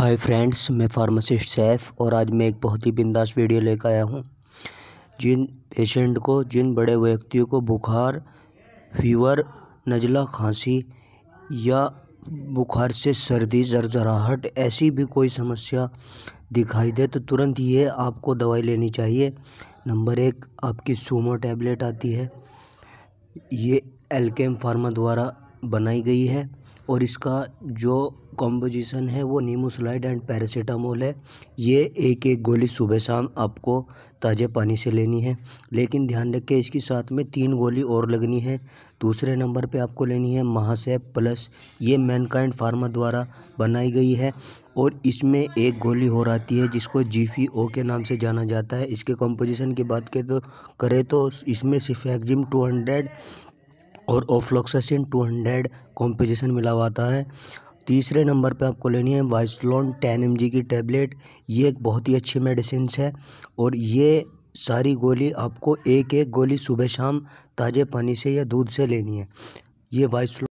हाय friends मैं pharmacist Saif और आज मैं एक बहुत ही बिंदास वीडियो लेकर आया हूँ जिन पेशेंट को जिन बड़े व्यक्तियों को बुखार फीवर नज़ला खांसी या बुखार से सर्दी जरजराहट ऐसी भी कोई समस्या दिखाई दे तो तुरंत ये आपको दवाई लेनी चाहिए नंबर एक आपकी सूमो टैबलेट आती है ये एल्केम फार्मा द्वारा बनाई गई है और इसका जो कॉम्पोजिशन है वो नीमोसलाइड एंड पैरासीटामोल है ये एक एक गोली सुबह शाम आपको ताज़े पानी से लेनी है लेकिन ध्यान रखें इसके साथ में तीन गोली और लगनी है दूसरे नंबर पे आपको लेनी है महासेप प्लस ये मैनकाइंड फार्मा द्वारा बनाई गई है और इसमें एक गोली हो आती है जिसको जी ओ के नाम से जाना जाता है इसके कॉम्पोजिशन की बात के तो करें तो इसमें सिफेक्जिम टू हंड्रेड और ओफ्लोक्सासिन टू हंड्रेड कॉम्पोजिशन मिला हुआ आता है तीसरे नंबर पे आपको लेनी है वाइसलॉन टेन एम की टैबलेट ये एक बहुत ही अच्छी मेडिसिन है और ये सारी गोली आपको एक एक गोली सुबह शाम ताज़े पानी से या दूध से लेनी है ये वाइसलॉन